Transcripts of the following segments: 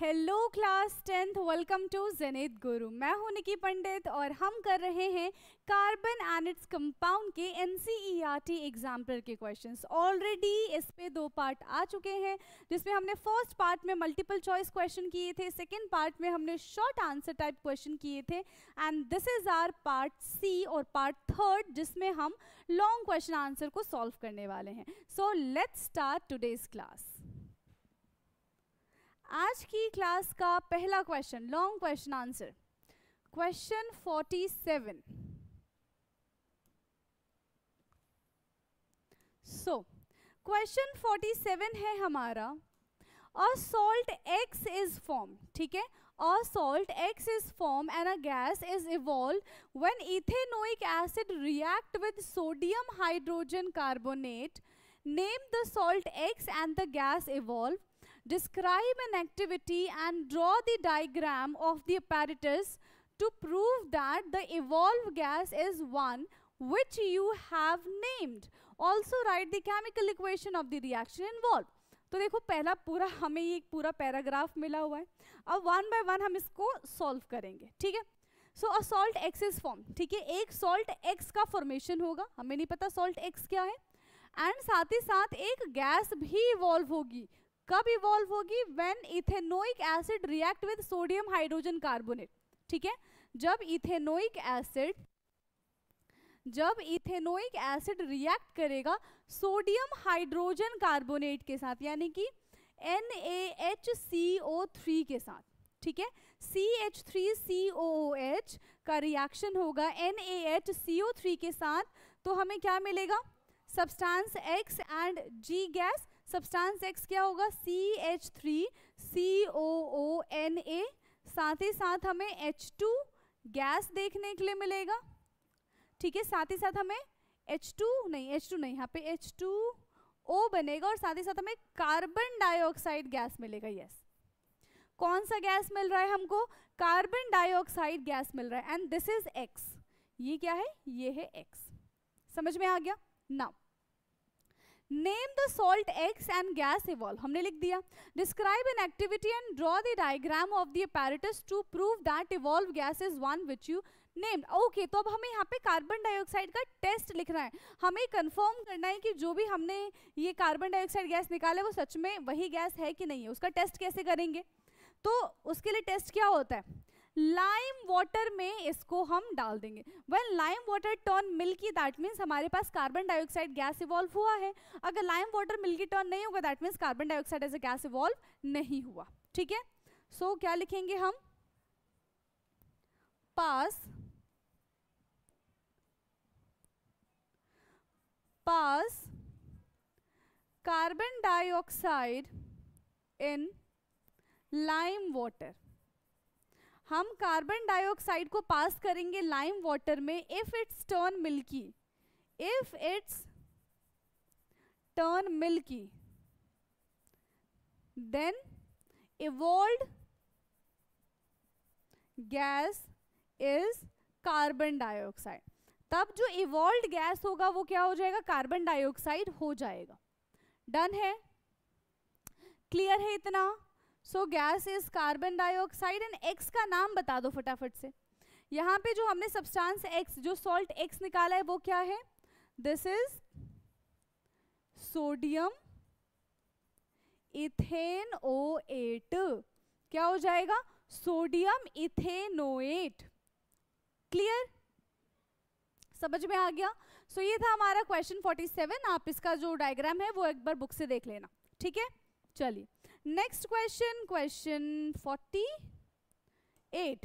Hello class tenth welcome to जेनेत गुरु मैं हूं निकी पंडित और हम कर रहे हैं कार्बन एंड इट्स कंपाउंड के एन एग्जाम्पल e के क्वेश्चंस ऑलरेडी इस पे दो पार्ट आ चुके हैं जिसमें हमने फर्स्ट पार्ट में मल्टीपल चॉइस क्वेश्चन किए थे सेकेंड पार्ट में हमने शॉर्ट आंसर टाइप क्वेश्चन किए थे and this is our part C और पार्ट थर्ड जिसमें हम लॉन्ग क्वेश्चन आंसर को सॉल्व करने वाले हैं so let's start today's class आज की क्लास का पहला question long question answer question 47 so question 47 है हमारा a salt X is form ठीक है a salt X is form and a gas is evolve when ethanoic acid react with sodium hydrogen carbonate name the salt X and the gas evolve Describe an activity and draw the diagram of the apparatus to prove that the evolved gas is one which you have named. Also write the chemical equation of the reaction involved. तो देखो पहला पूरा हमें ये एक पूरा paragraph मिला हुआ है अब वन बाय वन हम इसको सॉल्व करेंगे ठीक है so a salt X is form ठीक है एक सॉल्ट एक्स का फॉर्मेशन होगा हमें नहीं पता सॉल्ट एक्स क्या है एंड साथ ही साथ एक गैस भी इवॉल्व होगी कब इवॉल्व होगी when ethanoic acid react with sodium hydrogen carbonate ठीक है जब इथेनोइक एसिड जब इथेनोइक एसिड रिएक्ट करेगा सोडियम हाइड्रोजन कार्बोनेट के साथ यानी कि NaHCO3 के साथ ठीक है CH3COOH का रिएक्शन होगा NaHCO3 के साथ तो हमें क्या मिलेगा substance X and G gas substance X क्या होगा C H three C O O N A साथ ही साथ हमें एच टू गैस देखने के लिए मिलेगा ठीक है साथ ही साथ हमें एच टू नहीं एच टू नहीं यहाँ पे एच टू ओ बनेगा और साथ ही साथ हमें कार्बन डाइऑक्साइड गैस मिलेगा यस कौन सा गैस मिल रहा है हमको कार्बन डाइऑक्साइड गैस मिल रहा है एंड दिस इज एक्स ये क्या है ये है एक्स समझ में आ गया now name the salt X and gas evolve हमने लिख दिया describe an activity and draw the diagram of the apparatus to prove that evolve gas is one which you named okay तो अब हमें यहाँ पे कार्बन डाइऑक्साइड का test लिखना है हमें कंफर्म करना है कि जो भी हमने ये कार्बन डाइऑक्साइड गैस निकाला वो सच में वही गैस है कि नहीं है उसका टेस्ट कैसे करेंगे तो उसके लिए टेस्ट क्या होता है लाइम वाटर में इसको हम डाल देंगे when lime water turn milky that means हमारे पास कार्बन डाइऑक्साइड गैस इवॉल्व हुआ है अगर लाइम वाटर मिल्की टर्न नहीं होगा that means carbon dioxide as a gas evolve नहीं हुआ ठीक है सो क्या लिखेंगे हम pass pass carbon dioxide in lime water हम कार्बन डाइऑक्साइड को पास करेंगे लाइम वाटर में if it's turn milky if it's turn milky then evolved gas is carbon dioxide तब जो इवॉल्व गैस होगा वो क्या हो जाएगा कार्बन डाइऑक्साइड हो जाएगा डन है क्लियर है इतना so gas is carbon dioxide and X का नाम बता दो फटाफट से यहाँ पे जो हमने सब्सटेंस एक्स जो सॉल्ट एक्स निकाला है वो क्या है this is sodium ethanoate क्या हो जाएगा सोडियम इथेनोएट क्लियर समझ में आ गया सो so, ये था हमारा क्वेश्चन 47 आप इसका जो डायग्राम है वो एक बार बुक से देख लेना ठीक है चलिए नेक्स्ट क्वेश्चन क्वेश्चन 48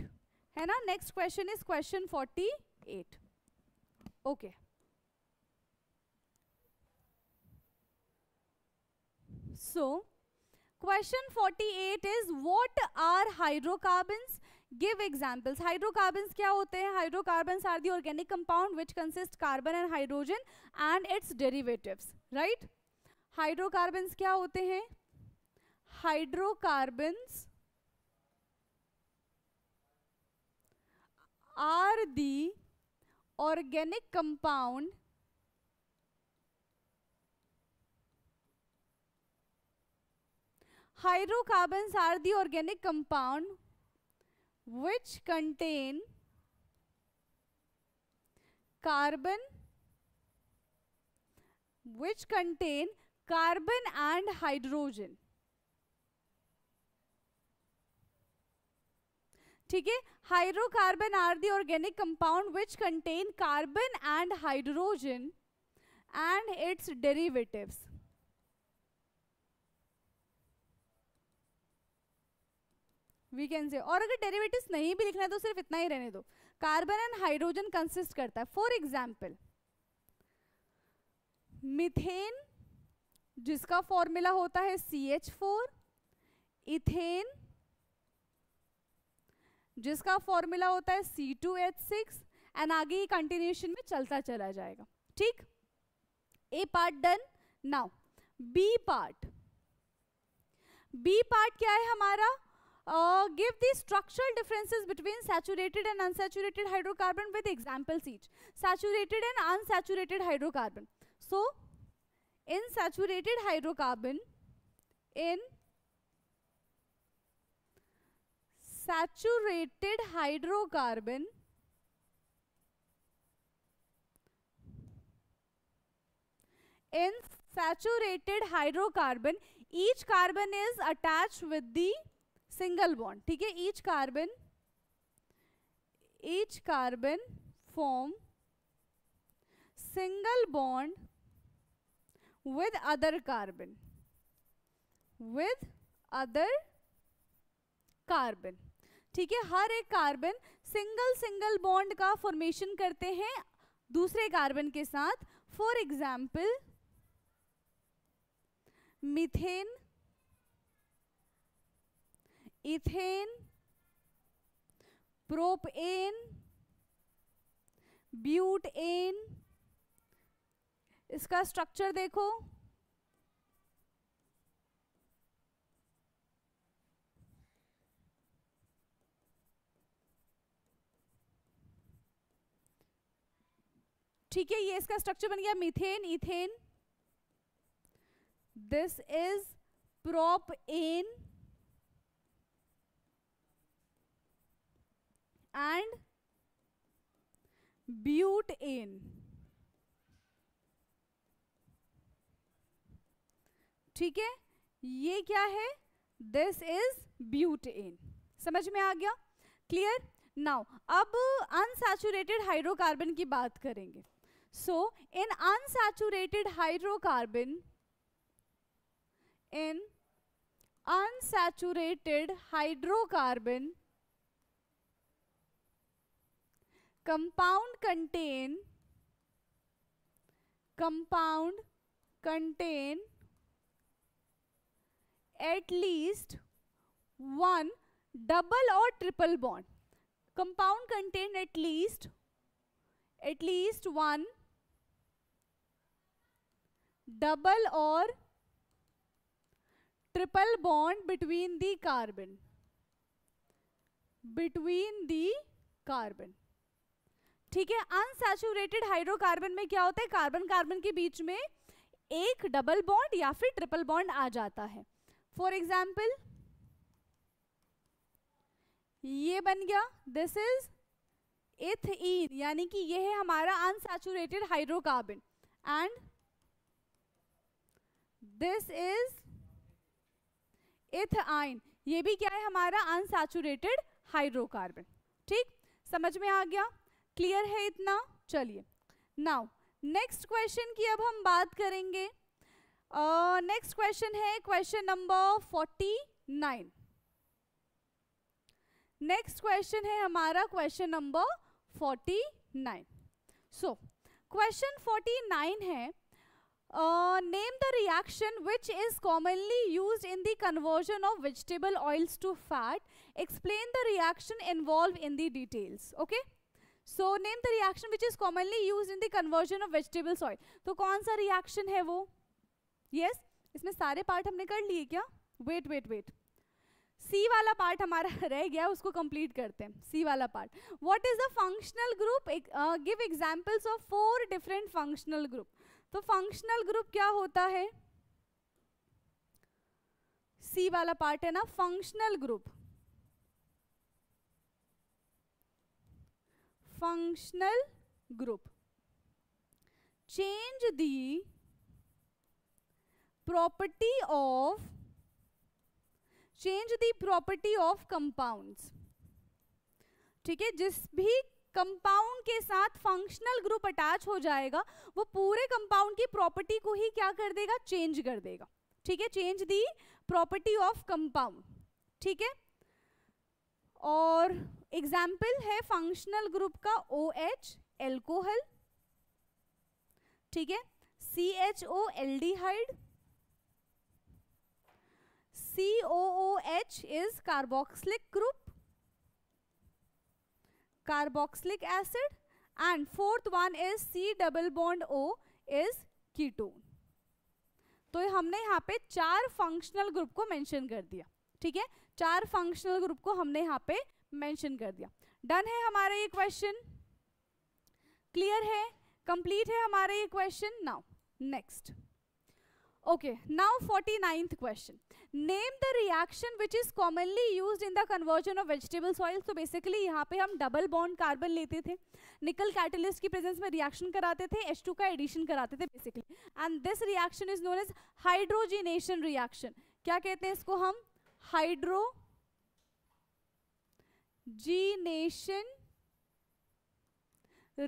है ना next question is question 48 okay so question 48 is what are hydrocarbon give examples hydrocarbon क्या होते हैं hydrocarbon are the organic compound which consist carbon and hydrogen and its derivatives right hydrocarbon क्या होते हैं hydrocarbons are the organic compound hydrocarbons are the organic compound which contain carbon which contain carbon and hydrogen ठीक है hydrocarbon are the organic compound which contain carbon and hydrogen and its derivatives we can say और अगर derivatives नहीं भी लिखना है तो सिर्फ इतना ही रहने दो कार्बन एंड हाइड्रोजन कंसिस्ट करता है फॉर एग्जाम्पल मिथेन जिसका फॉर्मूला होता है सी एच फोर इथेन जिसका फॉर्मूला होता है C two H six and आगे कंटिन्यूशन में चलता चला जाएगा ठीक A part done now B part B part क्या है हमारा give the structural differences between saturated and unsaturated hydrocarbon with example such saturated and unsaturated hydrocarbon so in saturated hydrocarbon in saturated hydrocarbon in saturated hydrocarbon each carbon is attached with the single bond theek hai each carbon each carbon form single bond with other carbon with other carbon ठीक है हर एक carbon single single bond का formation करते हैं दूसरे carbon के साथ for example methane ethane propane butane इसका स्ट्रक्चर देखो ठीक है ये इसका स्ट्रक्चर बन गया methane ethane this is propane and butane ठीक है ये क्या है दिस इज ब्यूट एन समझ में आ गया क्लियर नाउ अब अनसेचुरेटेड हाइड्रोकार्बन की बात करेंगे So in unsaturated hydrocarbon, in unsaturated hydrocarbon, compound contain compound contain at least one double or triple bond compound contain at least at least one double और triple bond between the carbon between the carbon ठीक है unsaturated hydrocarbon में क्या होता है carbon carbon के बीच में एक डबल बॉन्ड या फिर ट्रिपल बॉन्ड आ जाता है फॉर एग्जाम्पल ये बन गया दिस इज इथ यानी कि यह है हमारा unsaturated hydrocarbon and this is ethyne ये भी क्या है हमारा अनसैचुरेटेड हाइड्रोकार्बन ठीक समझ में आ गया क्लियर है इतना चलिए नाउ नेक्स्ट क्वेश्चन की अब हम बात करेंगे नेक्स्ट uh, क्वेश्चन है question number forty nine next question है हमारा question number forty nine so question forty nine है Uh, name the reaction which is commonly used in the conversion of vegetable oils to fat. Explain the reaction involved in the details. Okay? So name the reaction which is commonly used in the conversion of vegetable oil. तो कौन सा reaction है वो? Yes? इसमें सारे part हमने कर लिए क्या? Wait, wait, wait. सी वाला पार्ट हमारा रह गया उसको कंप्लीट करते हैं सी वाला part what is the functional group give examples of four different functional group तो फंक्शनल ग्रुप क्या होता है सी वाला पार्ट है ना functional group functional group change the property of change the property of compounds ठीक है जिस भी कंपाउंड के साथ फंक्शनल ग्रुप अटैच हो जाएगा वो पूरे कंपाउंड की प्रॉपर्टी को ही क्या कर देगा चेंज कर देगा ठीक है change the property of compound ठीक है और एग्जाम्पल है फंक्शनल ग्रुप का ओ एच एल्कोहल ठीक है सी एच ओ हाइड C O O H is carboxylic group carboxylic acid and fourth one is C double bond O is ketone तो हमने यहाँ पे चार फंक्शनल ग्रुप को मेंशन कर दिया ठीक है चार फंक्शनल ग्रुप को हमने यहाँ पे मेंशन कर दिया डन है हमारा ये क्वेश्चन क्लियर है कंप्लीट है हमारा ये question now next Okay, now 49th question. Name the reaction which is commonly used in the conversion of vegetable soil. So basically यहाँ पे हम double bond carbon लेते थे निकल catalyst की presence में reaction कराते थे H2 का addition कराते थे basically. And this reaction is known as hydrogenation reaction. क्या कहते हैं इसको हम hydrogenation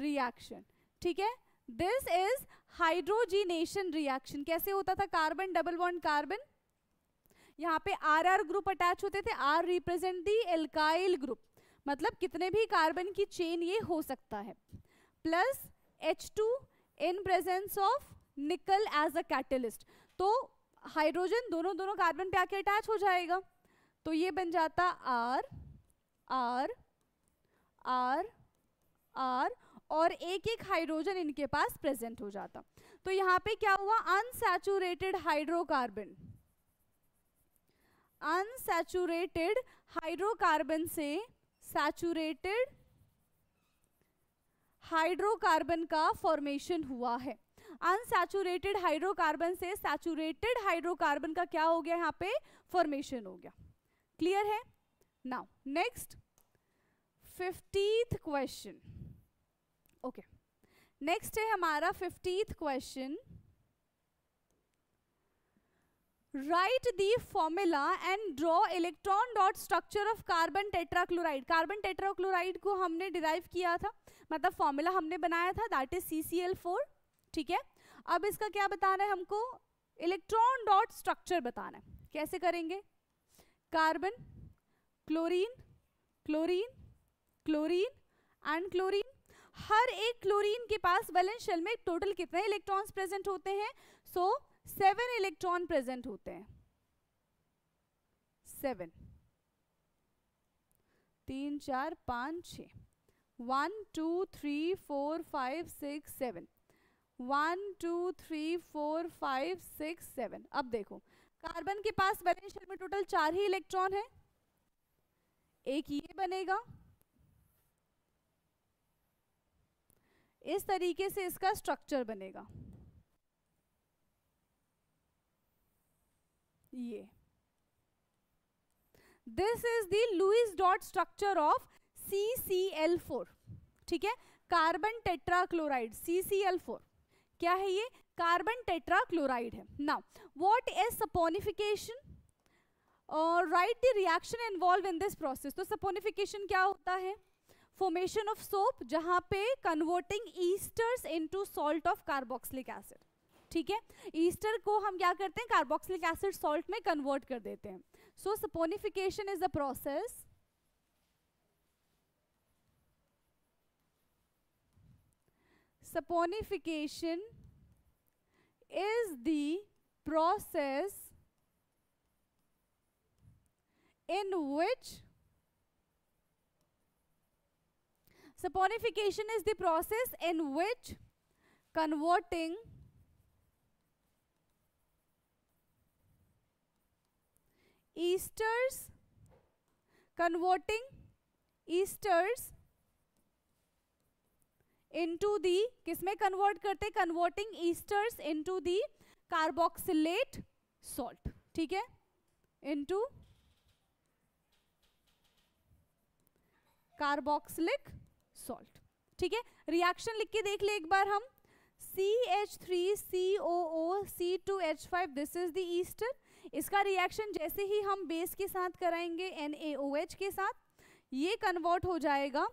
reaction. ठीक है This is हाइड्रोजिनेशन रिएक्शन कैसे होता था कार्बन डबल बॉन्ड कार्बन यहाँ पे आर आर ग्रुप अटैच होते थे R represent the alkyl group मतलब कितने भी कार्बन की चेन ये हो सकता है plus H two in presence of nickel as a catalyst तो हाइड्रोजन दोनों दोनों कार्बन पे आके अटैच हो जाएगा तो ये बन जाता आर आर आर आर और एक एक हाइड्रोजन इनके पास प्रेजेंट हो जाता तो यहाँ पे क्या हुआ अनसेचुरेटेड हाइड्रोकार्बन अनसेचुरेटेड हाइड्रोकार्बन से सैचुरेटेड हाइड्रोकार्बन का फॉर्मेशन हुआ है अनसेचुरेटेड हाइड्रोकार्बन से सैचुरेटेड हाइड्रोकार्बन का क्या हो गया यहाँ पे फॉर्मेशन हो गया क्लियर है now next fiftieth question okay next है हमारा fiftieth question right the formula and draw electron dot structure of carbon tetrachloride carbon tetrachloride को हमने डिराइव किया था मतलब फॉर्मूला हमने बनाया था that is C C L four ठीक है अब इसका क्या बताना है हमको इलेक्ट्रॉन डॉट स्ट्रक्चर बताना है कैसे करेंगे carbon chlorine chlorine chlorine and chlorine हर एक क्लोरीन के पास वैलेंस शेल में टोटल कितने इलेक्ट्रॉन्स प्रेजेंट होते हैं सो सेवन इलेक्ट्रॉन प्रेजेंट होते हैं सेवन तीन चार पाँच छ one two three four five six seven one two three four five six seven अब देखो कार्बन के पास वैलेंस शेल में टोटल चार ही इलेक्ट्रॉन है एक ये बनेगा इस तरीके से इसका स्ट्रक्चर बनेगा ये दिस इज दुइस dot structure of C C L four ठीक है carbon tetrachloride C C L four क्या है ये कार्बन टेट्राक्लोराइड है नाउ वॉट इज सपोनिफिकेशन और right the reaction involve in this process तो सपोनिफिकेशन क्या होता है फॉर्मेशन ऑफ सोप जहां पे converting esters into salt of carboxylic acid ठीक है ईस्टर को हम क्या करते हैं कार्बोक्सिलिक एसिड सॉल्ट में कन्वर्ट कर देते हैं so saponification is a process saponification is the process in which saponification is the process in which converting esters converting esters into the किसमें convert करते converting esters into the carboxylate salt ठीक है into carboxylic salt ठीक है reaction लिख के देख ले एक बार हम C H three C O O C two H five this is the ester इसका रिएक्शन जैसे ही हम बेस के साथ कराएंगे एन ए ओ एच के साथ ये कन्वर्ट हो जाएगा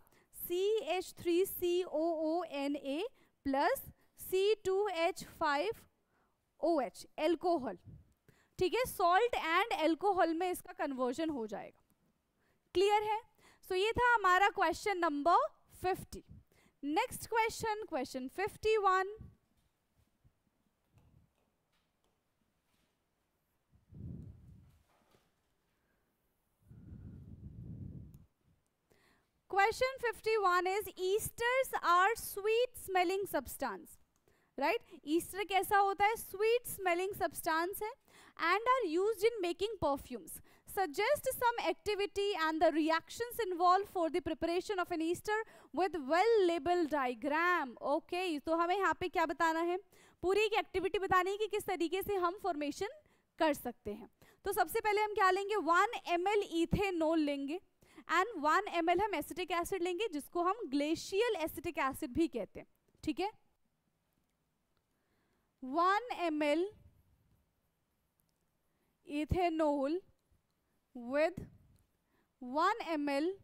C H three C O O N A plus C two H five O H alcohol ठीक है सॉल्ट एंड एल्कोहल में इसका कन्वर्जन हो जाएगा क्लियर है सो so ये था हमारा question number 50. Next question, question 51. Question 51 is Easters are sweet smelling substance. Right? Easter kaisa hota hai? Sweet smelling substance hai. And are used in making perfumes. Suggest some activity and the reactions involved for the preparation of an Easter with well label diagram okay तो हमें यहाँ पे क्या बताना है पूरी एक activity बतानी है कि किस तरीके से हम फॉर्मेशन कर सकते हैं तो सबसे पहले हम क्या लेंगे वन एम एल इथेनोल लेंगे एंड वन एम एल हम एसिटिक एसिड लेंगे जिसको हम ग्लेशियल एसिटिक एसिड भी कहते हैं ठीक है one M L ethanol with one M L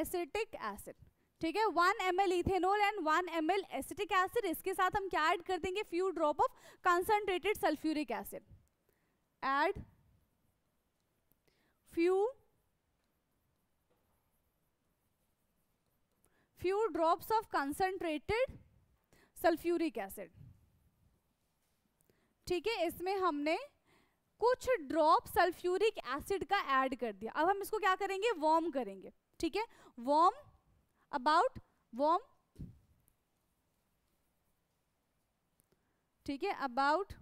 acetic acid ठीक है one M L ethanol and one M L acetic acid इसके साथ हम क्या ऐड कर देंगे few drop of concentrated sulphuric acid add few few drops of concentrated sulphuric acid ठीक है इसमें हमने कुछ ड्रॉप सल्फ्यूरिक एसिड का ऐड कर दिया अब हम इसको क्या करेंगे वॉर्म करेंगे ठीक है वॉम अबाउट वॉम ठीक है अबाउट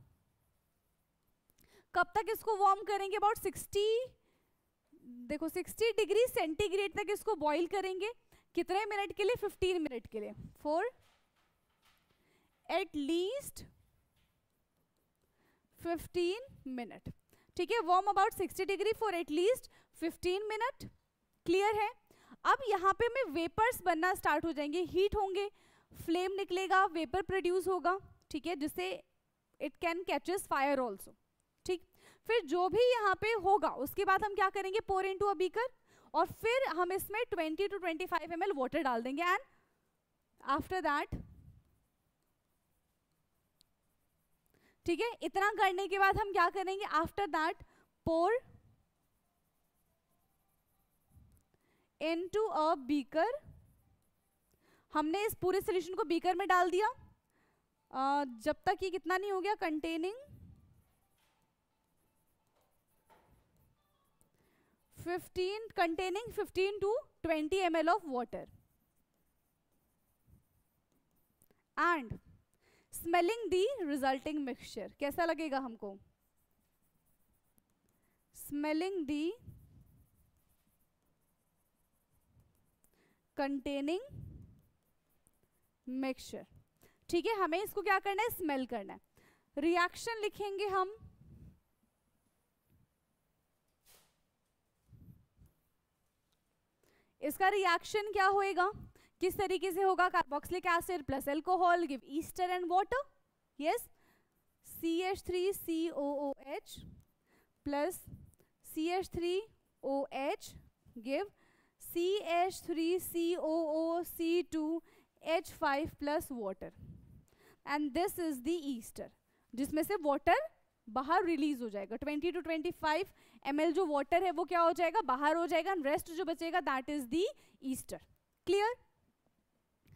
कब तक इसको वॉर्म करेंगे अबाउट 60 देखो 60 डिग्री सेंटीग्रेड तक इसको बॉईल करेंगे कितने मिनट के लिए 15 मिनट के लिए फोर एट लीस्ट 15 मिनट ठीक है warm about 60 degree for at least 15 minute clear है अब यहाँ पे हमें वेपर्स बनना स्टार्ट हो जाएंगे हीट होंगे फ्लेम निकलेगा वेपर प्रोड्यूस होगा ठीक है जिससे it can catches fire also ठीक फिर जो भी यहाँ पे होगा उसके बाद हम क्या करेंगे पोर इन टू अ बीकर और फिर हम इसमें 20 टू 25 फाइव एम वाटर डाल देंगे एंड आफ्टर दैट ठीक है इतना करने के बाद हम क्या करेंगे after that pour into a beaker हमने इस पूरे सोल्यूशन को बीकर में डाल दिया जब तक ये कितना नहीं हो गया containing 15 containing 15 to 20 M L of water and smelling the resulting mixture कैसा लगेगा हमको स्मेलिंग दी कंटेनिंग मिक्सचर ठीक है हमें इसको क्या करना है स्मेल करना है रिएक्शन लिखेंगे हम इसका रिएक्शन क्या होएगा किस तरीके से होगा carboxylic acid plus alcohol give ester and water yes C H three C O O H plus C H three O H give C H three C O O C two H five plus water and this is the ester जिसमें से water बाहर release हो जाएगा 20 to 25 five M जो वाटर है वो क्या हो जाएगा बाहर हो जाएगा एंड रेस्ट जो बचेगा that is the ester clear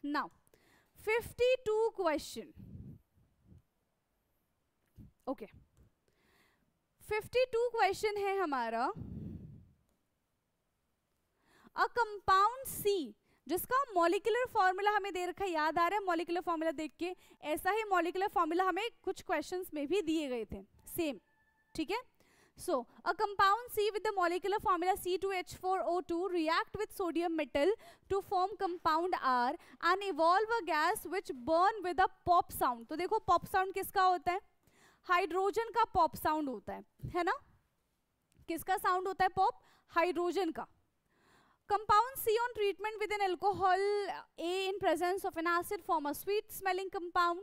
now 52 question okay 52 question है हमारा अ कंपाउंड सी जिसका मोलिकुलर फॉर्मूला हमें दे रखा याद आ रहा है मॉलिकुलर फॉर्मूला देख के ऐसा ही मॉलिकुलर फॉर्मूला हमें कुछ क्वेश्चन में भी दिए गए थे सेम ठीक है so a compound C with the molecular formula C two H four O two react with sodium metal to form compound R and evolve a gas which burn with a pop sound तो देखो pop sound किसका होता है hydrogen का pop sound होता है है ना किसका साउंड होता है पॉप हाइड्रोजन का Compound C on treatment with an alcohol A in presence of an acid form a sweet smelling compound.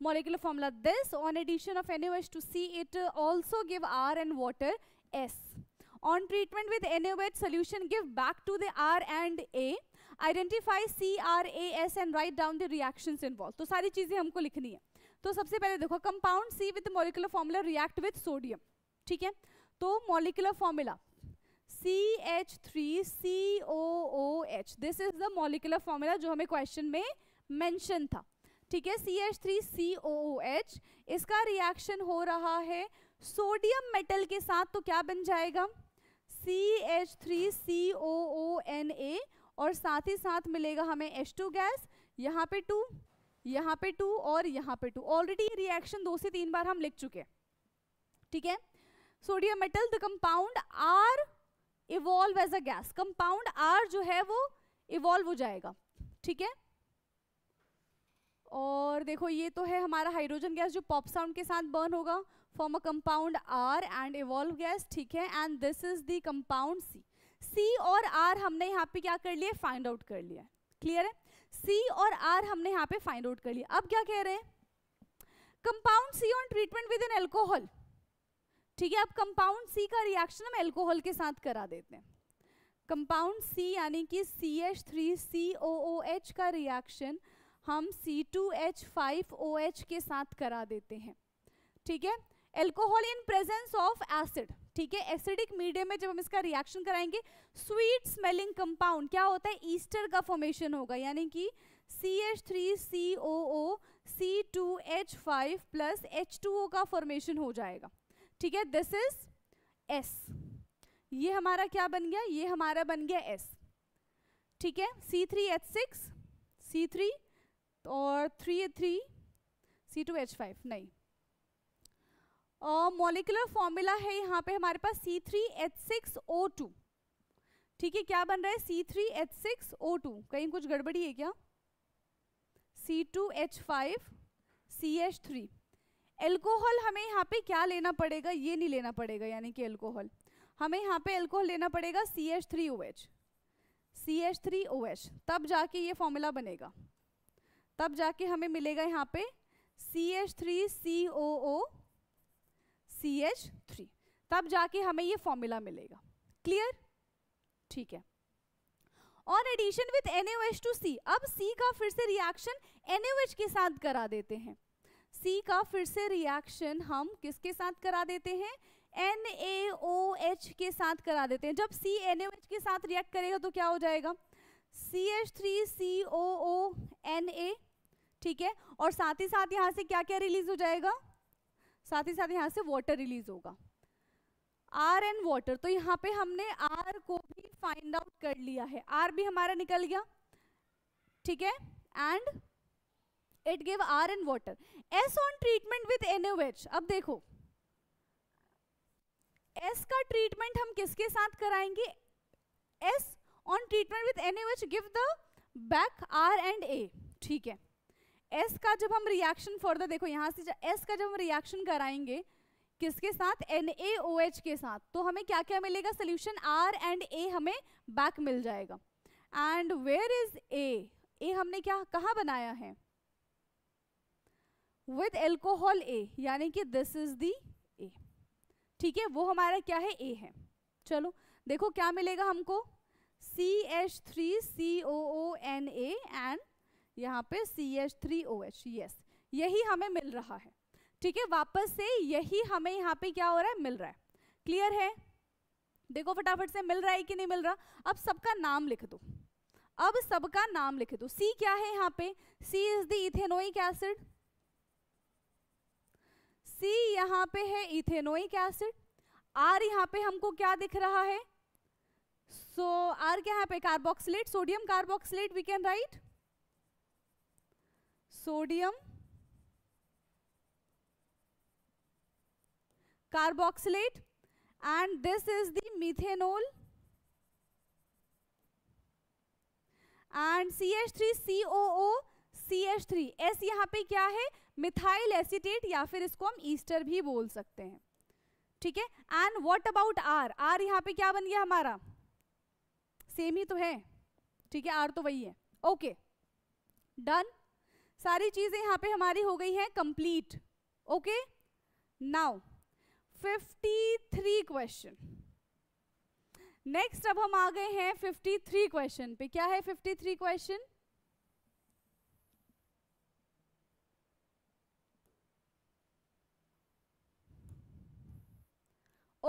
Molecular formula this on addition of NaOH to C it also give R and water S. On treatment with NaOH solution give back to the R and A. Identify C, R, A, S and write down the reactions involved. तो सारी चीज़ें हमको लिखनी है तो सबसे पहले देखो C with the molecular formula react with sodium ठीक है तो molecular formula C C H three O O H this is the molecular formula जो हमें क्वेश्चन में मैंशन था ठीक है C H three C O O H इसका रिएक्शन हो रहा है सोडियम मेटल के साथ तो क्या बन जाएगा C H three C O O N A और साथ ही साथ मिलेगा हमें एच टू गैस यहाँ पे टू यहाँ पे टू और यहाँ पे टू ऑलरेडी रिएक्शन दो से तीन बार हम लिख चुके हैं ठीक है sodium metal the compound R evolve as a gas compound R जो है वो इवॉल्व हो जाएगा ठीक है और देखो ये तो है हमारा हाइड्रोजन गैस जो पॉप साउंड के साथ बर्न होगा form a compound R and evolve gas ठीक है and this is the compound C C और आर हमने यहाँ पे क्या कर लिया फाइंड आउट कर लिया क्लियर है सी और आर हमने यहाँ पे फाइंड आउट कर लिया अब क्या कह रहे हैं compound C on treatment with an alcohol ठीक है अब कंपाउंड सी का रिएक्शन हम एल्कोहल के साथ करा देते हैं कंपाउंड सी यानी कि C H three C O O H का रिएक्शन हम C two H five O H के साथ करा देते हैं ठीक है alcohol in presence of acid ठीक है एसिडिक मीडियम में जब हम इसका रिएक्शन कराएंगे स्वीट स्मेलिंग कंपाउंड क्या होता है ईस्टर का फॉर्मेशन होगा यानी कि C H three C O O C two H five plus H two O का फॉर्मेशन हो जाएगा ठीक है दिस इज एस ये हमारा क्या बन गया ये हमारा बन गया एस ठीक है C three H six C three और three three C two H five नहीं मोलिकुलर फॉर्मूला है यहाँ पे हमारे पास C three H six O two ठीक है क्या बन रहा है C three H six O two कहीं कुछ गड़बड़ी है क्या C two H five C H three alcohol हमें यहाँ पे क्या लेना पड़ेगा ये नहीं लेना पड़ेगा यानी कि एल्कोहल हमें यहाँ पे एल्कोहल लेना पड़ेगा C H three O H C H three O H तब जाके ये फॉर्मूला बनेगा तब जाके हमें मिलेगा यहाँ पे C H three C O O C H three तब जाके हमें ये फॉर्मूला मिलेगा क्लियर ठीक है और addition with N two C अब सी का फिर से रिएक्शन एन के साथ करा देते हैं सी का फिर से रिएक्शन हम किसके साथ करा देते हैं एन ए ओ एच के साथ करा देते हैं जब सी एन ओ एच के साथ रिएक्ट करेगा तो क्या हो जाएगा C H three C O O N A ठीक है और साथ ही साथ यहाँ से क्या क्या रिलीज हो जाएगा साथ ही साथ यहाँ से वाटर रिलीज होगा आर एंड वाटर तो यहाँ पे हमने आर को भी फाइंड आउट कर लिया है आर भी हमारा निकल गया ठीक है and it give R and water S on treatment with NOH अब देखो एस का ट्रीटमेंट हम किसके साथ कराएंगे S on treatment with NH give the back R and A ठीक है एस का जब हम रिएक्शन फर्दर देखो यहाँ से एस का जब हम रिएक्शन कराएंगे किसके साथ एन के साथ तो हमें क्या क्या मिलेगा सोल्यूशन आर एंड ए हमें बैक मिल जाएगा and where is A A हमने क्या कहा बनाया है विद एल्कोहल ए यानी कि दिस इज दी ए ठीक है वो हमारा क्या है ए है चलो देखो क्या मिलेगा हमको C H three C O O N A and यहाँ पे C H three O H yes यही हमें मिल रहा है ठीक है वापस से यही हमें यहाँ पे क्या हो रहा है मिल रहा है क्लियर है देखो फटाफट से मिल रहा है कि नहीं मिल रहा अब सबका नाम लिख दो अब सबका नाम लिख दो सी क्या है यहाँ पे C is the ethanoic acid C यहाँ पे है इथेनोइक एसिड आर यहाँ पे हमको क्या दिख रहा है सो so, आर क्या है पे carboxylate sodium carboxylate we can write sodium and this is C H three C O O C H three S यहाँ पे क्या है मिथाइल एसिटेट या फिर इसको हम ईस्टर भी बोल सकते हैं ठीक है and what about R R यहाँ पे क्या बन गया हमारा सेम ही तो है ठीक है आर तो वही है ओके डन सारी चीज़ें यहाँ पे हमारी हो गई हैं complete okay now 53 question next अब हम आ गए हैं 53 क्वेश्चन पे क्या है 53 क्वेश्चन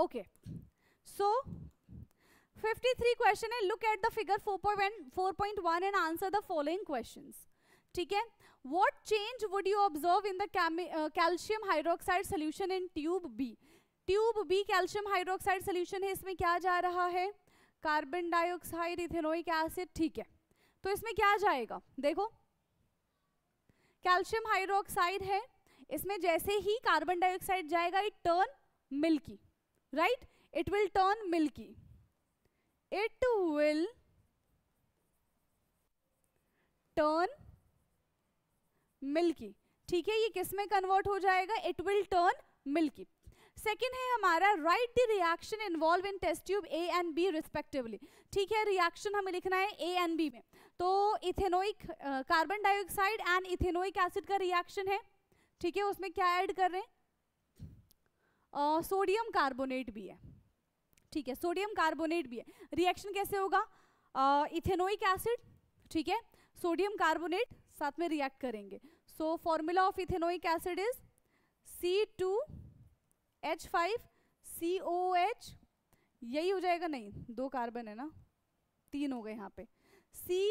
ओके सो 53 क्वेश्चन है look at the figure 4.1 and answer the following questions ठीक है what change would you observe in the calcium hydroxide solution in tube B tube B calcium hydroxide solution है इसमें क्या जा रहा है carbon dioxide ethanoic acid ठीक है तो इसमें क्या जाएगा देखो कैल्शियम हाइड्रोक्साइड है इसमें जैसे ही कार्बन डाइऑक्साइड जाएगा it turn milky right it will turn milky it will turn milky ठीक है ये किस में कन्वर्ट हो जाएगा it will turn milky second है हमारा right the reaction involve in test tube A and B respectively ठीक है रिएक्शन हमें लिखना है ए एंड बी में तो ethanoic carbon dioxide and ethanoic acid का रिएक्शन है ठीक है उसमें क्या ऐड कर रहे हैं सोडियम कार्बोनेट भी है ठीक है सोडियम कार्बोनेट भी है रिएक्शन कैसे होगा इथेनोइक एसिड ठीक है सोडियम कार्बोनेट साथ में रिएक्ट करेंगे so formula of ethanoic acid is C two H five C O H यही हो जाएगा नहीं दो कार्बन है ना तीन हो गए यहाँ पे C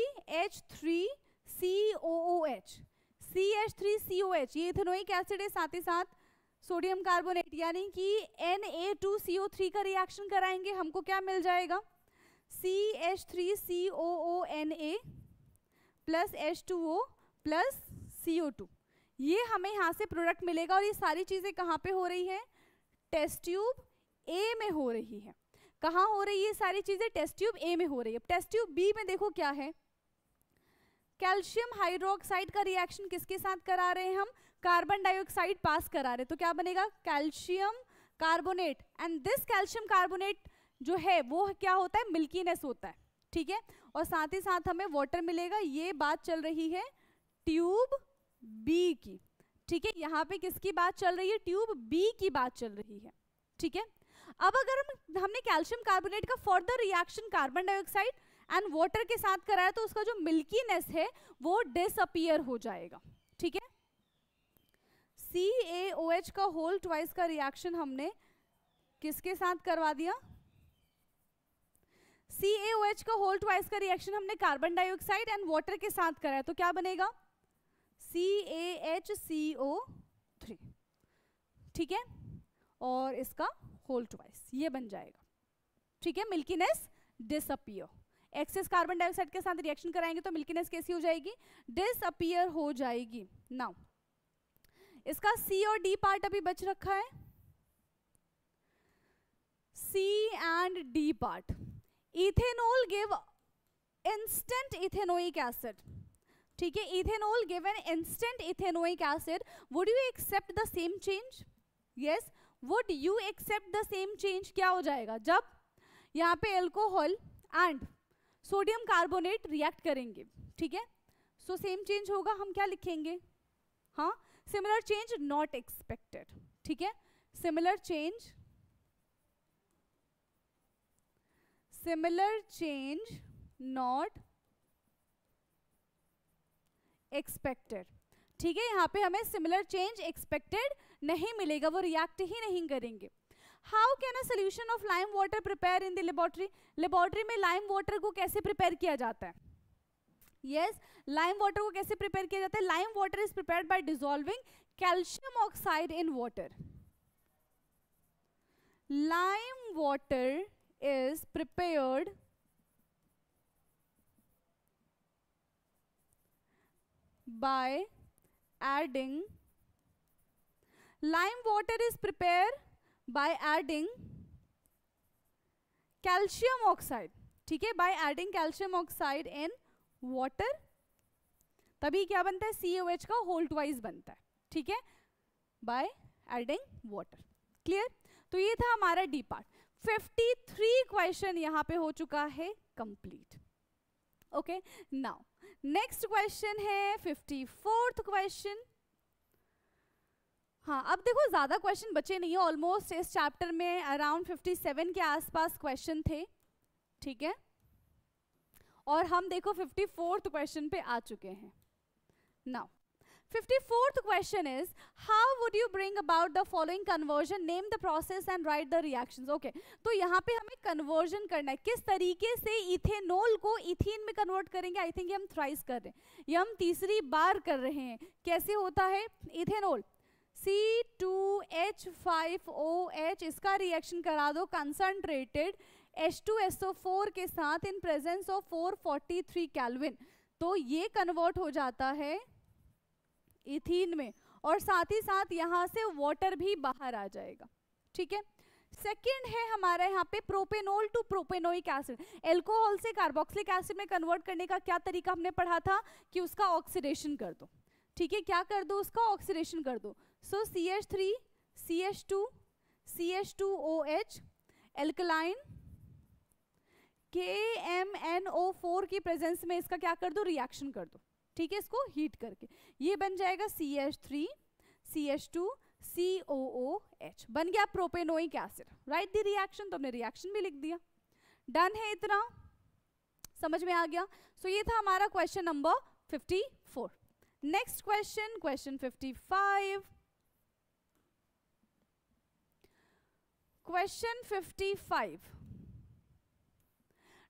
H three C O O H C H three C O H ये इथेनोइक एसिड है साथ ही साथ सोडियम कार्बोनेट यानी कि N A two C O three का रिएक्शन कराएंगे हमको क्या मिल जाएगा C H three C O O N A plus H two O plus C O two ये हमें यहाँ से प्रोडक्ट मिलेगा और ये सारी चीज़ें कहाँ पे हो रही हैं टेस्ट ट्यूब ए में हो रही है कहाँ हो रही है ये सारी चीज़ें टेस्ट ट्यूब ए में हो रही है टेस्ट ट्यूब बी में देखो क्या है कैल्शियम हाइड्रोक्साइड का रिएक्शन किसके साथ करा रहे हैं हम कार्बन डाइऑक्साइड पास करा रहे तो क्या बनेगा calcium carbonate and this calcium carbonate जो है वो क्या होता है मिल्कीनेस होता है ठीक है और साथ ही साथ हमें वाटर मिलेगा ये बात चल रही है ट्यूब बी की ठीक है यहाँ पे किसकी बात चल रही है ट्यूब बी की बात चल रही है ठीक है अब अगर हम हमने कैल्शियम कार्बोनेट का further reaction carbon dioxide and water के साथ कराया तो उसका जो मिल्कीनेस है वो डिसअपियर हो जाएगा ठीक है सी ए ओ एच का होल ट्वाइस का रिएक्शन हमने किसके साथ करवा दिया सी ए ओ एच का होल ट्वाइस का रिएक्शन हमने कार्बन डाइऑक्साइड एंड वाटर के साथ कराया तो क्या बनेगा सी A H C O three ठीक है और इसका होल ट्वाइस ये बन जाएगा ठीक है milkiness disappear excess carbon dioxide के साथ रिएक्शन कराएंगे तो मिल्कीनेस कैसी हो जाएगी डिसअपियर हो जाएगी नाउ इसका सी और डी पार्ट अभी बच रखा है C and D part ethanol give instant ethanoic acid ठीक है ethanol give an instant ethanoic acid would you accept the same change yes would you accept the same change क्या हो जाएगा जब यहाँ पे alcohol and sodium carbonate react करेंगे ठीक है सो सेम चेंज होगा हम क्या लिखेंगे हाँ सिमिलर चेंज नॉट एक्सपेक्टेड ठीक है similar change similar change not expected ठीक है यहाँ पे हमें सिमिलर चेंज एक्सपेक्टेड नहीं मिलेगा वो रिएक्ट ही नहीं करेंगे how can a solution of lime water prepare in the laboratory laboratory में लाइम वाटर को कैसे प्रिपेयर किया जाता है यस लाइम वाटर को कैसे प्रिपेयर किया जाता है lime water is prepare by dissolving calcium oxide in water lime water is prepared by adding lime water is prepare by adding calcium oxide ठीक है by adding calcium oxide in water तभी क्या बनता है C H का whole twice बनता है ठीक है बाय एडिंग वॉटर क्लियर तो ये था हमारा डी पार्ट 53 क्वेश्चन यहाँ पे हो चुका है complete okay now next question है फिफ्टी फोर्थ क्वेश्चन हाँ अब देखो ज़्यादा क्वेश्चन बचे नहीं है ऑलमोस्ट इस चैप्टर में अराउंड 57 के आसपास क्वेश्चन थे ठीक है और हम देखो फिफ्टी फोर्थ क्वेश्चन पे आ चुके हैं now fifty fourth question is how would you bring about the following conversion name the process and write the reaction okay तो यहाँ पे हमें कन्वर्जन करना है किस तरीके से इथेनोल को इथिन में कन्वर्ट करेंगे आई थिंक ये हम थ्राइस कर रहे हैं ये हम तीसरी बार कर रहे हैं कैसे होता है ethanol C two H five O H इसका रिएक्शन करा दो कंसनट्रेटेड H2SO4 के साथ इन प्रेजेंस ऑफ 443 कैल्विन तो ये कन्वर्ट हो जाता है इथीन में और साथ ही साथ यहाँ से वाटर भी बाहर आ जाएगा ठीक है सेकेंड है हमारा यहाँ पे propanol to propanoic acid alcohol से कार्बोक्सिलिक एसिड में कन्वर्ट करने का क्या तरीका हमने पढ़ा था कि उसका ऑक्सीडेशन कर दो ठीक है क्या कर दो उसका ऑक्सीडेशन कर दो सो सी H three C H two C H two O H alkaline के एम एन ओ फोर की प्रेजेंस में इसका क्या कर दो रिएक्शन कर दो ठीक है इसको हीट करके ये बन जाएगा C H three C H two C O O H बन गया propanoic acid write the reaction तो हमने रिएक्शन भी लिख दिया डन है इतना समझ में आ गया सो so, ये था हमारा question number 54 next question question 55 question 55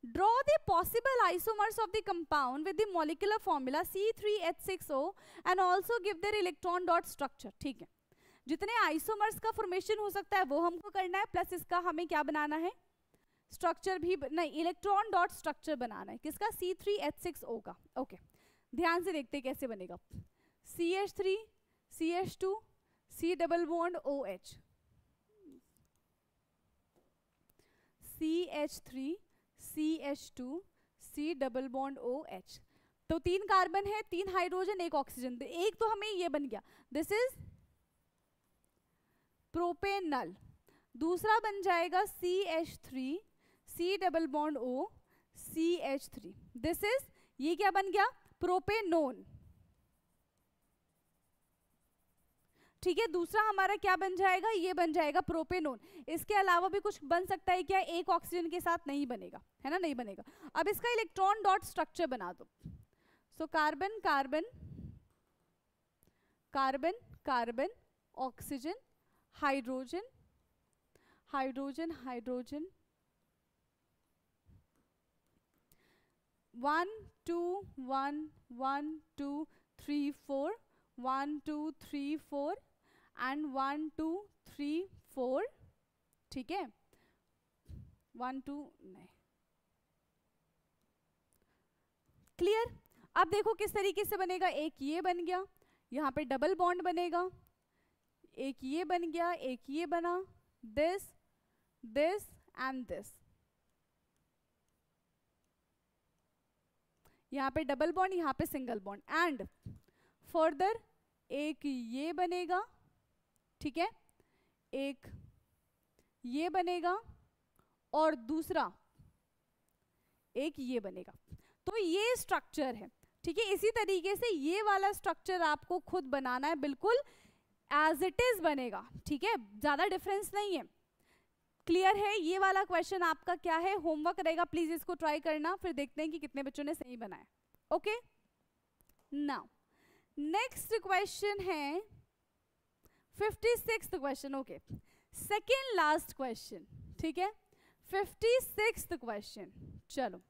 Draw the possible isomers of the compound with the molecular formula C3H6O and also give their electron dot structure. ठीक है जितने isomers का formation हो सकता है वो हमको करना है plus इसका हमें क्या बनाना है स्ट्रक्चर भी नहीं इलेक्ट्रॉन डॉट स्ट्रक्चर बनाना है किसका C three H six O का ओके ध्यान से देखते कैसे बनेगा C H three C H two C double bond O H C H three C H two C double bond O H तो तीन कार्बन है तीन हाइड्रोजन एक ऑक्सीजन तो एक तो हमें ये बन गया दिस इज प्रोपेनल दूसरा बन जाएगा C H three C double bond O C H three this is ये क्या बन गया प्रोपेनोन ठीक है दूसरा हमारा क्या बन जाएगा ये बन जाएगा प्रोपेनोन इसके अलावा भी कुछ बन सकता है क्या एक ऑक्सीजन के साथ नहीं बनेगा है ना नहीं बनेगा अब इसका इलेक्ट्रॉन डॉट स्ट्रक्चर बना दो so carbon carbon carbon carbon oxygen hydrogen hydrogen hydrogen one two one one two three four one two three four and one two three four ठीक है वन टू नहीं क्लियर अब देखो किस तरीके से बनेगा एक ये बन गया यहाँ पे डबल बॉन्ड बनेगा एक ये बन गया एक ये बना दिस दिस एंड दिस यहाँ पे डबल बॉन्ड यहाँ पे सिंगल बॉन्ड एंड फर्दर एक ये बनेगा ठीक है एक ये बनेगा और दूसरा एक ये बनेगा तो ये स्ट्रक्चर है ठीक है इसी तरीके से ये वाला स्ट्रक्चर आपको खुद बनाना है बिल्कुल एज इट इज बनेगा ठीक है ज़्यादा डिफरेंस नहीं है क्लियर है ये वाला क्वेश्चन आपका क्या है होमवर्क रहेगा प्लीज इसको ट्राई करना फिर देखते हैं कि कितने बच्चों ने सही बनाया ओके नाउ नेक्स्ट क्वेश्चन है fifty six question okay second last question ठीक है फिफ्टी सिक्स क्वेश्चन चलो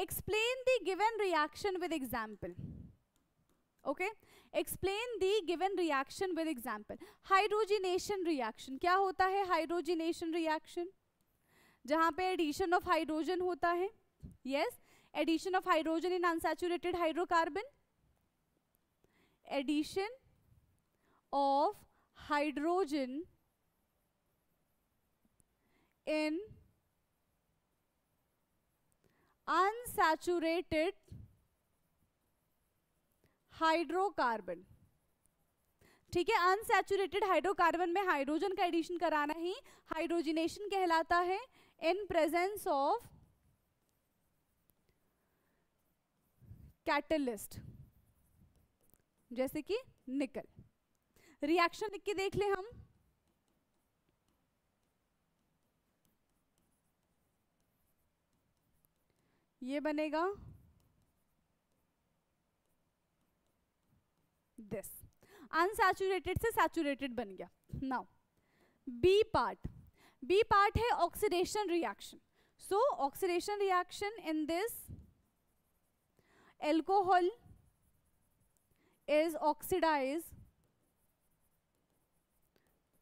explain the given reaction with example okay explain the given reaction with example hydrogenation reaction क्या होता है hydrogenation reaction जहाँ पे addition of hydrogen होता है yes addition of hydrogen in unsaturated hydrocarbon addition of hydrogen in unsaturated hydrocarbon ठीक है unsaturated hydrocarbon में हाइड्रोजन का एडिशन कराना ही हाइड्रोजिनेशन कहलाता है इन प्रेजेंस ऑफ कैटलिस्ट जैसे कि निकल रिएक्शन लिख के देख ले हम ये बनेगा दिस अनसेचुरेटेड से सैचुरेटेड बन गया now B part B part है oxidation reaction so oxidation reaction in this alcohol is oxidized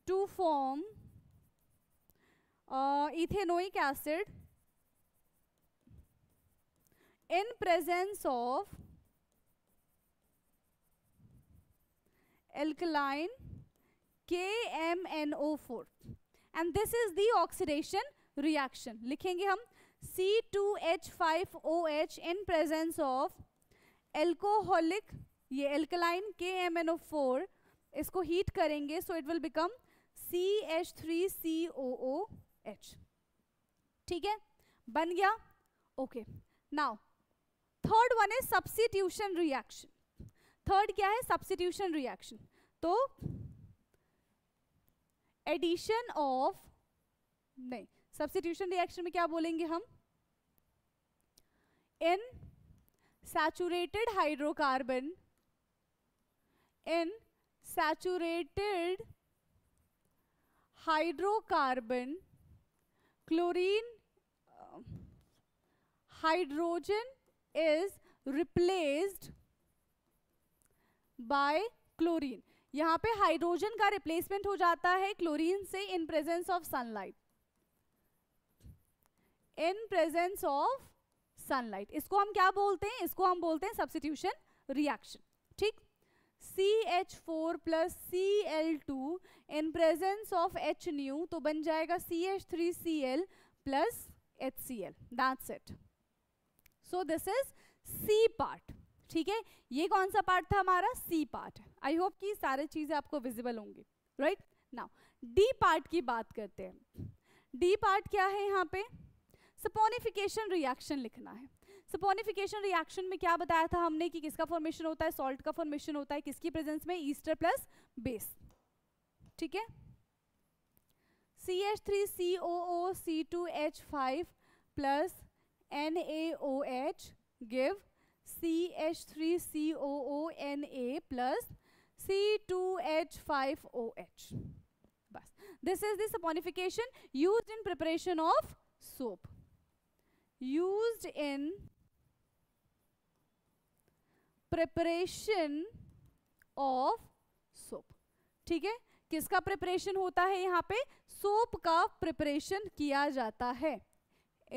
to form uh, ethanoic acid in presence of alkaline KMNO4 and this is the oxidation reaction लिखेंगे हम C2H5OH in presence of alcoholic ये alkaline KMNO4 इसको heat करेंगे so it will become C H three C O O H ठीक है बन गया okay now third one है सब्सिट्यूशन रिएक्शन थर्ड क्या है सब्सिट्यूशन रिएक्शन तो एडिशन ऑफ नहीं सब्सिट्यूशन रिएक्शन में क्या बोलेंगे हम in saturated hydrocarbon in saturated hydrocarbon chlorine hydrogen is replaced by chlorine यहां पे हाइड्रोजन का रिप्लेसमेंट हो जाता है क्लोरीन से in presence of sunlight in presence of sunlight इसको हम क्या बोलते हैं इसको हम बोलते हैं सब्सिट्यूशन रिएक्शन ठीक CH4 plus Cl2 in presence of H nu तो बन जाएगा C H three C L plus H C L that's it so this is C part ठीक है ये कौन सा पार्ट था हमारा सी पार्ट आई होप कि सारे चीज़ें आपको विजिबल होंगी राइट नाउ डी पार्ट की बात करते हैं डी पार्ट क्या है यहाँ पे सपोनिफिकेशन रिएक्शन लिखना है सपोनिफिकेशन रिएक्शन में क्या बताया था हमने कि किसका फॉर्मेशन होता है सॉल्ट का फॉर्मेशन होता है किसकी प्रेजेंस में ईस्टर प्लस बेस ठीक है C H three C O O C two H five plus N A O H give C H three C O O N A plus C two H five O H बस this is this saponification use in preparation of soap used in preparation of soap ठीक है किसका preparation होता है यहाँ पे soap का preparation किया जाता है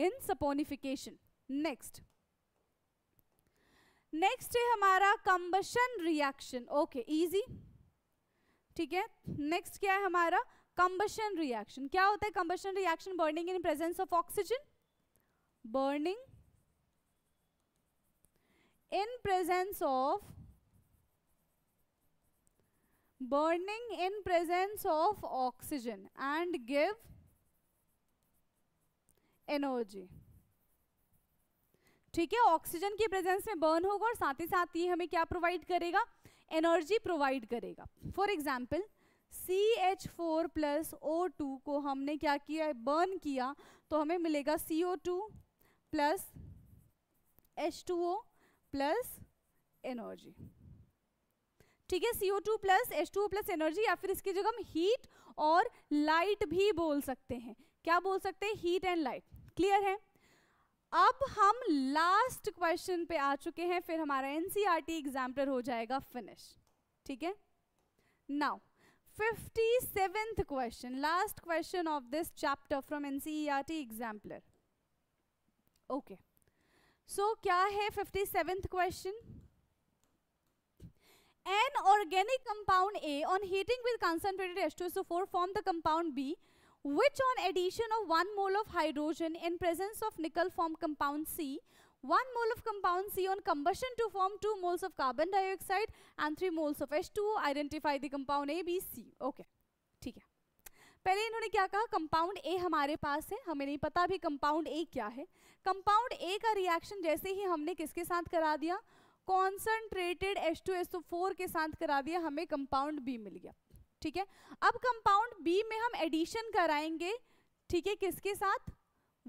इन सपोनिफिकेशन नेक्स्ट नेक्स्ट है हमारा कंबशन रिएक्शन ओके इजी ठीक है नेक्स्ट क्या है हमारा कंबशन रिएक्शन क्या होता है combustion reaction burning in presence of oxygen burning in presence of burning in presence of oxygen and give energy ठीक है ऑक्सीजन की प्रेजेंस में बर्न होगा और साथ ही साथ ये हमें क्या प्रोवाइड करेगा एनर्जी प्रोवाइड करेगा for example C H four plus O two को हमने क्या किया है बर्न किया तो हमें मिलेगा C O two plus H two O plus energy ठीक है CO two plus H two plus energy या फिर इसकी जगह हम हीट और लाइट भी बोल सकते हैं क्या बोल सकते हैं हीट एंड लाइट क्लियर है अब हम लास्ट क्वेश्चन पे आ चुके हैं फिर हमारा एनसीईआरटी एग्जाम्पलर e हो जाएगा फिनिश ठीक है now fifty seventh question last question of this chapter from NCERT exemplar okay so so, क्या है fifty seventh question an organic compound A on heating with concentrated S two four form the compound B which on addition of one mole of hydrogen in presence of nickel form compound C one mole of compound C on combustion to form two moles of carbon dioxide and three moles of S two identify the A B C okay ठीक है पहले इन्होंने क्या कहा compound A हमारे पास है हमें नहीं पता भी कंपाउंड ए क्या है कंपाउंड ए का रिएक्शन जैसे ही हमने किसके साथ करा दिया concentrated H two S four के साथ करा दिया हमें कंपाउंड बी मिल गया ठीक है अब कंपाउंड बी में हम एडिशन कराएंगे ठीक है किसके साथ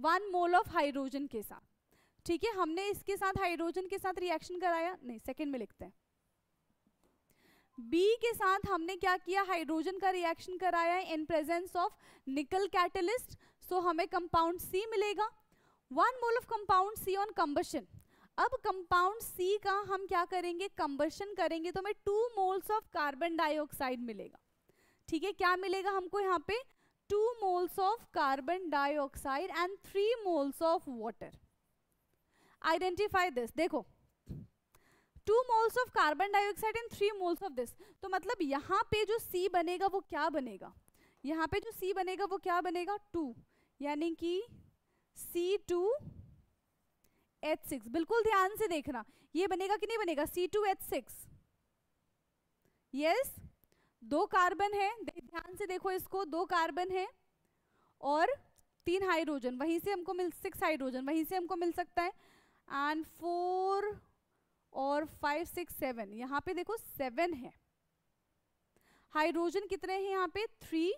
वन मोल ऑफ हाइड्रोजन के साथ ठीक है हमने इसके साथ हाइड्रोजन के साथ रिएक्शन कराया नहीं सेकेंड में लिखते हैं बी के साथ हमने क्या किया हाइड्रोजन का रिएक्शन कराया in presence of nickel catalyst so हमें कंपाउंड सी मिलेगा one mole of compound C on combustion अब कंपाउंड सी का हम क्या करेंगे कंबशन करेंगे तो हमें two moles of carbon dioxide मिलेगा ठीक है क्या मिलेगा हमको यहाँ पे two moles of carbon dioxide and three moles of water identify this देखो two moles of carbon dioxide and three moles of this तो मतलब यहाँ पे जो सी बनेगा वो क्या बनेगा यहाँ पे जो सी बनेगा वो क्या बनेगा टू यानी कि सी टू एच सिक्स बिल्कुल ध्यान से देखना ये बनेगा कि नहीं बनेगा C two H six yes दो कार्बन है ध्यान से देखो इसको दो कार्बन है और तीन हाइड्रोजन वहीं से हमको मिल सिक्स हाइड्रोजन वहीं से हमको मिल सकता है एंड फोर और फाइव सिक्स सेवन यहाँ पे देखो सेवन है हाइड्रोजन कितने हैं यहाँ पे थ्री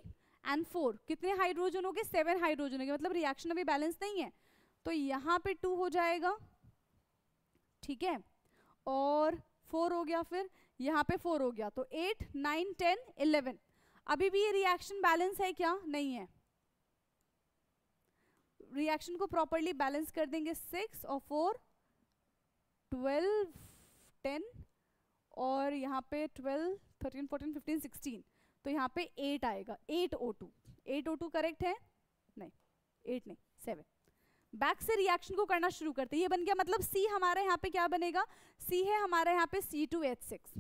एंड फोर कितने हाइड्रोजन हो गए सेवन हाइड्रोजन हो गए मतलब रिएक्शन अभी बैलेंस नहीं है तो यहाँ पे टू हो जाएगा ठीक है और फोर हो गया फिर यहाँ पे फोर हो गया तो एट नाइन टेन इलेवन अभी भी ये रिएक्शन बैलेंस है क्या नहीं है रिएक्शन को प्रॉपरली बैलेंस कर देंगे सिक्स और फोर ट्वेल्व टेन और यहाँ पे twelve thirteen fourteen fifteen sixteen तो यहाँ पे एट आएगा eight O two eight O two correct है नहीं एट नहीं सेवन बैक से रिएक्शन को करना शुरू करते हैं ये बन गया मतलब सी हमारे यहाँ पे क्या बनेगा सी है हमारे यहाँ पे सी टू एच सिक्स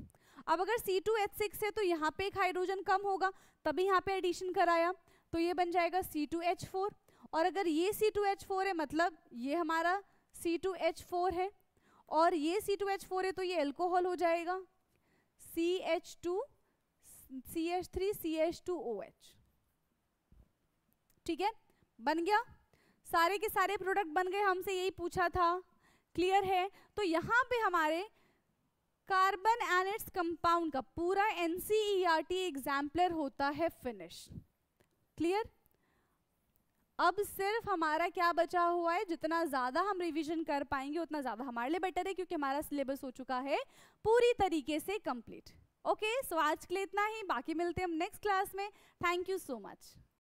अब अगर सी टू एच सिक्स है तो यहाँ पे एक हाइड्रोजन कम होगा तभी यहाँ पे एडिशन कराया तो ये बन जाएगा सी टू एच फोर और अगर ये सी टू एच फोर है मतलब ये हमारा सी टू एच फोर है और ये सी टू एच फोर है तो ये एल्कोहल हो जाएगा C H two C H three C H two O H ठीक है बन गया सारे के सारे प्रोडक्ट बन गए हमसे यही पूछा था क्लियर है तो यहाँ पे हमारे कार्बन एनेट्स कंपाउंड का पूरा एन सी ई एग्जाम्पलर होता है फिनिश क्लियर अब सिर्फ हमारा क्या बचा हुआ है जितना ज़्यादा हम रिवीजन कर पाएंगे उतना ज़्यादा हमारे लिए बेटर है क्योंकि हमारा सिलेबस हो चुका है पूरी तरीके से कंप्लीट ओके सो आज के लिए इतना ही बाकी मिलते हैं हम नेक्स्ट क्लास में थैंक यू सो मच